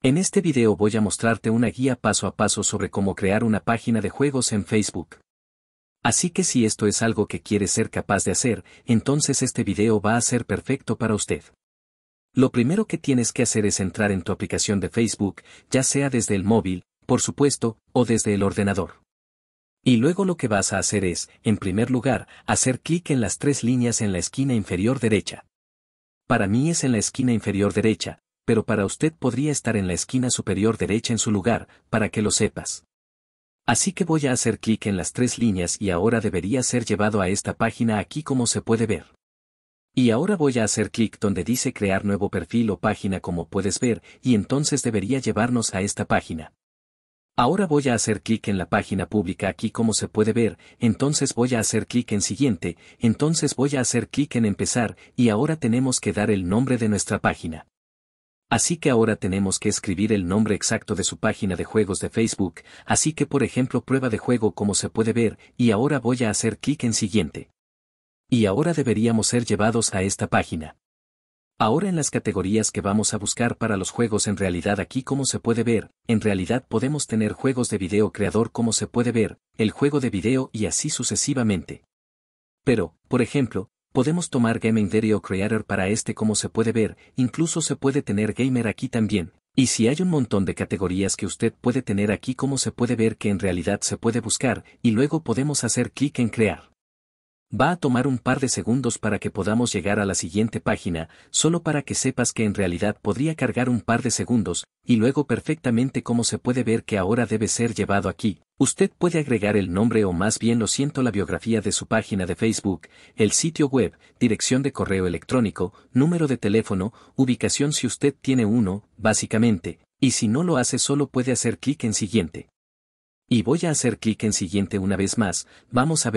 En este video voy a mostrarte una guía paso a paso sobre cómo crear una página de juegos en Facebook. Así que si esto es algo que quieres ser capaz de hacer, entonces este video va a ser perfecto para usted. Lo primero que tienes que hacer es entrar en tu aplicación de Facebook, ya sea desde el móvil, por supuesto, o desde el ordenador. Y luego lo que vas a hacer es, en primer lugar, hacer clic en las tres líneas en la esquina inferior derecha. Para mí es en la esquina inferior derecha, pero para usted podría estar en la esquina superior derecha en su lugar, para que lo sepas. Así que voy a hacer clic en las tres líneas y ahora debería ser llevado a esta página aquí como se puede ver. Y ahora voy a hacer clic donde dice crear nuevo perfil o página como puedes ver, y entonces debería llevarnos a esta página. Ahora voy a hacer clic en la página pública aquí como se puede ver, entonces voy a hacer clic en siguiente, entonces voy a hacer clic en empezar, y ahora tenemos que dar el nombre de nuestra página. Así que ahora tenemos que escribir el nombre exacto de su página de juegos de Facebook, así que por ejemplo prueba de juego como se puede ver, y ahora voy a hacer clic en siguiente. Y ahora deberíamos ser llevados a esta página. Ahora en las categorías que vamos a buscar para los juegos en realidad aquí como se puede ver, en realidad podemos tener juegos de video creador como se puede ver, el juego de video y así sucesivamente. Pero, por ejemplo, podemos tomar Game o Creator para este como se puede ver, incluso se puede tener Gamer aquí también. Y si hay un montón de categorías que usted puede tener aquí como se puede ver que en realidad se puede buscar, y luego podemos hacer clic en crear. Va a tomar un par de segundos para que podamos llegar a la siguiente página, solo para que sepas que en realidad podría cargar un par de segundos, y luego perfectamente como se puede ver que ahora debe ser llevado aquí, Usted puede agregar el nombre o más bien lo siento la biografía de su página de Facebook, el sitio web, dirección de correo electrónico, número de teléfono, ubicación si usted tiene uno, básicamente, y si no lo hace solo puede hacer clic en siguiente. Y voy a hacer clic en siguiente una vez más, vamos a ver.